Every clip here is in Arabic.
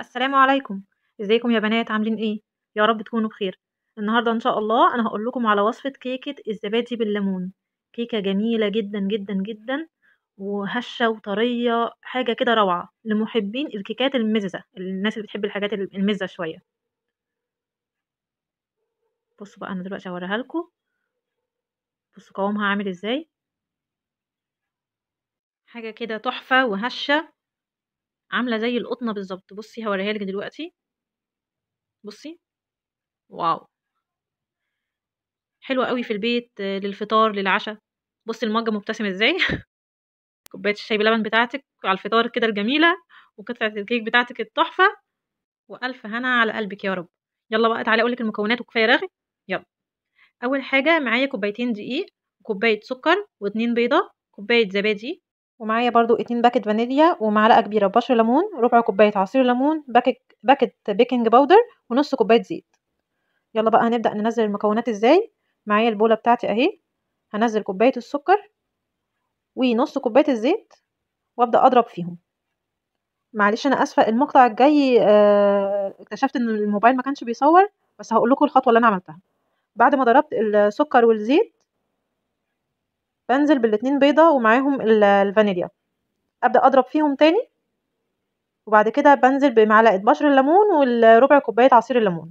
السلام عليكم ازيكم يا بنات عاملين ايه يا رب تكونوا بخير النهارده ان شاء الله انا هقول لكم على وصفه كيكه الزبادي بالليمون كيكه جميله جدا جدا جدا وهشه وطريه حاجه كده روعه لمحبين الكيكات المزه الناس اللي بتحب الحاجات المزه شويه بصوا بقى انا دلوقتي هوريها لكم بصوا قوامها عامل ازاي حاجه كده تحفه وهشه عامله زي القطنه بالظبط بصي هوريها لك دلوقتي بصي واو حلوه قوي في البيت للفطار للعشاء بصي المجه مبتسم ازاي كوبايه الشاي بلبن بتاعتك على الفطار كده الجميله وقطعه الكيك بتاعتك التحفه والف هنا على قلبك يا رب يلا بقى تعالي اقولك المكونات وكفايه رغي يلا اول حاجه معايا كوبايتين دقيق وكوبايه سكر واتنين بيضه كوبايه زبادي ومعايا برضو اتنين باكت فانيليا ومعلقه كبيره بشر ليمون ربع كوبايه عصير ليمون باكت باكت بيكنج باودر ونص كوبايه زيت يلا بقى هنبدا ننزل المكونات ازاي معايا البوله بتاعتي اهي هنزل كوبايه السكر ونص كوبايه الزيت وابدا اضرب فيهم معلش انا اسفه المقطع الجاي آه، اكتشفت ان الموبايل ما كانش بيصور بس هقول لكم الخطوه اللي انا عملتها بعد ما ضربت السكر والزيت بنزل بالاتنين بيضة ومعاهم الفانيليا أبدأ أضرب فيهم تاني وبعد كده بنزل بمعلقة بشر الليمون والربع كوباية عصير الليمون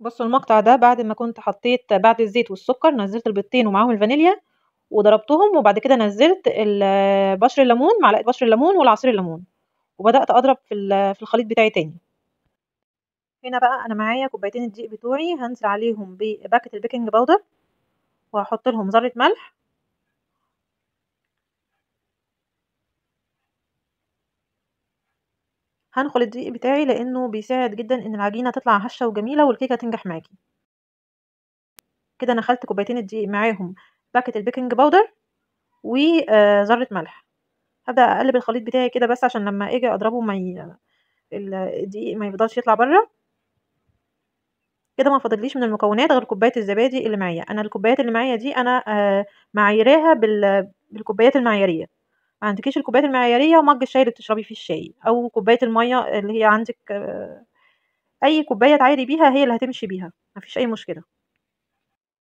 بصوا المقطع ده بعد ما كنت حطيت بعد الزيت والسكر نزلت البيضتين ومعاهم الفانيليا وضربتهم وبعد كده نزلت بشر الليمون معلقه بشر الليمون والعصير الليمون وبدات اضرب في الخليط بتاعي تاني هنا بقى انا معايا كوبايتين الدقيق بتوعي هنزل عليهم بباكت البيكنج باودر وهحط لهم ذره ملح هنخل الدقيق بتاعي لانه بيساعد جدا ان العجينه تطلع هشه وجميله والكيكه تنجح معاكي كده انا خلت كوبايتين الدقيق معاهم باكت البيكنج باودر وذره ملح هبدا اقلب الخليط بتاعي كده بس عشان لما اجي اضربه ما الدقيق ما يفضلش يطلع بره كده ما فاضليش من المكونات غير كوبايه الزبادي اللي معايا انا الكوبايات اللي معايا دي انا آه معايراها بالكوبايات المعياريه ما عندكيش الكوبايات المعياريه ومج الشاي اللي بتشربي فيه الشاي او كوبايه الميه اللي هي عندك آه، اي كوبايه تعايري بيها هي اللي هتمشي بيها مفيش اي مشكله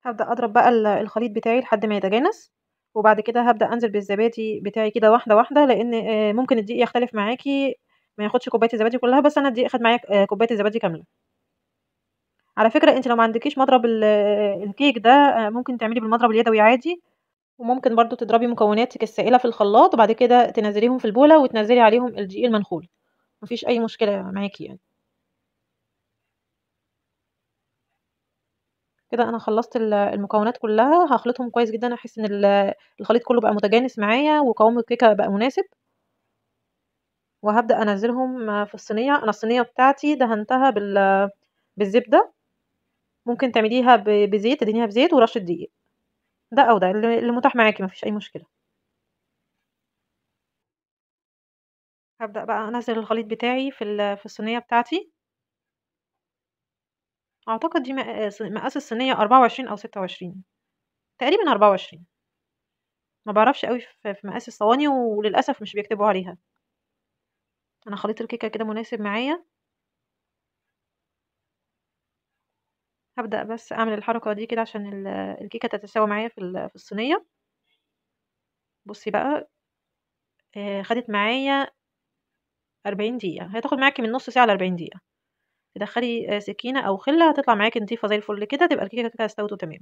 هبدا اضرب بقى الخليط بتاعي لحد ما يتجانس وبعد كده هبدا انزل بالزبادي بتاعي كده واحده واحده لان آه، ممكن الدقيق يختلف معاكي ما ياخدش كوبايه الزبادي كلها بس انا الدقيق اخد معايا آه، كوبايه الزبادي كامله على فكرة انت لو ما عندكيش مضرب ال- الكيك ده آه، ممكن تعملي بالمضرب اليدوي عادي وممكن برضو تضربي مكوناتك السائلة في الخلاط وبعد كده تنزليهم في البولة وتنزلي عليهم الدقيق المنخول مفيش أي مشكلة معاكي يعني كده أنا خلصت المكونات كلها هخلطهم كويس جدا أحس إن الخليط كله بقى متجانس معايا وقوام الكيكة بقى مناسب وهبدأ أنزلهم في الصينية أنا الصينية بتاعتي دهنتها بال- بالزبدة ممكن تعمليها بزيت تدهنيها بزيت ورشه دقيق ده او ده اللي متاح معاكي مفيش اي مشكله هبدا بقى انزل الخليط بتاعي في في الصينيه بتاعتي اعتقد دي مقاس الصينيه 24 او 26 تقريبا 24 ما بعرفش قوي في مقاس الصواني وللاسف مش بيكتبوا عليها انا خليط الكيكه كده مناسب معايا هبدأ بس أعمل الحركة دي كده عشان الكيكة تتساوى معايا في الصينية بصي بقى آه، خدت معايا أربعين دقيقة هتاخد معاكي من نص ساعة لأربعين دقيقة تدخلي آه، سكينة أو خلة هتطلع معاكي نظيفة زي الفل كده تبقى الكيكة كده استوت وتمام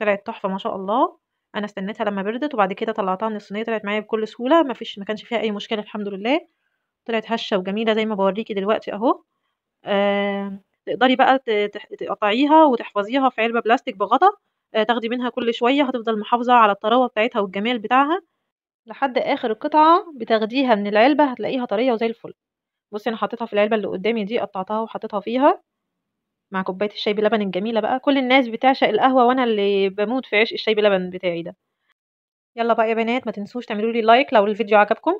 طلعت تحفة ما شاء الله أنا استنيتها لما بردت وبعد كده طلعتها من الصينية طلعت معايا بكل سهولة مفيش ما كانش فيها أي مشكلة الحمد لله طلعت هشة وجميلة زي ما بوريكي دلوقتي أهو آه تقدري بقى تقطعيها وتحفظيها في علبة بلاستيك بغطا آه، تاخدي منها كل شوية هتفضل محافظة على الطراوة بتاعتها والجمال بتاعها لحد آخر قطعة بتاخديها من العلبة هتلاقيها طرية وزي الفل بصي أنا حطيتها في العلبة اللي قدامي دي قطعتها وحطيتها فيها مع كوباية الشاي بلبن الجميلة بقى كل الناس بتعشق القهوة وأنا اللي بموت في عشق الشاي بلبن بتاعي ده يلا بقى يا بنات ما تنسوش تعملوا لي لايك لو الفيديو عجبكم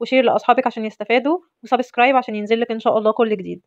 وشير لاصحابك عشان يستفادوا وسبسكرايب عشان ينزل لك ان شاء الله كل جديد